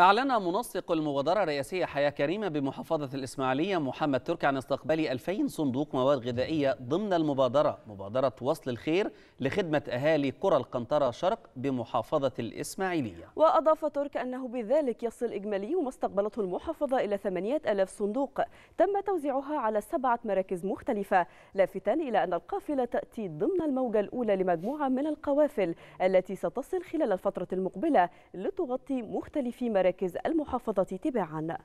أعلن منسق المبادرة الرئاسية حياة كريمة بمحافظة الإسماعيلية محمد ترك عن استقبال 2000 صندوق مواد غذائية ضمن المبادرة مبادرة وصل الخير لخدمة أهالي قرى القنطرة شرق بمحافظة الإسماعيلية وأضاف ترك أنه بذلك يصل إجمالي ما استقبلته المحافظة إلى 8000 صندوق تم توزيعها على سبعة مراكز مختلفة لافتا إلى أن القافلة تأتي ضمن الموجة الأولى لمجموعة من القوافل التي ستصل خلال الفترة المقبلة لتغطي مختلف مراكز مراكز المحافظة تباعاً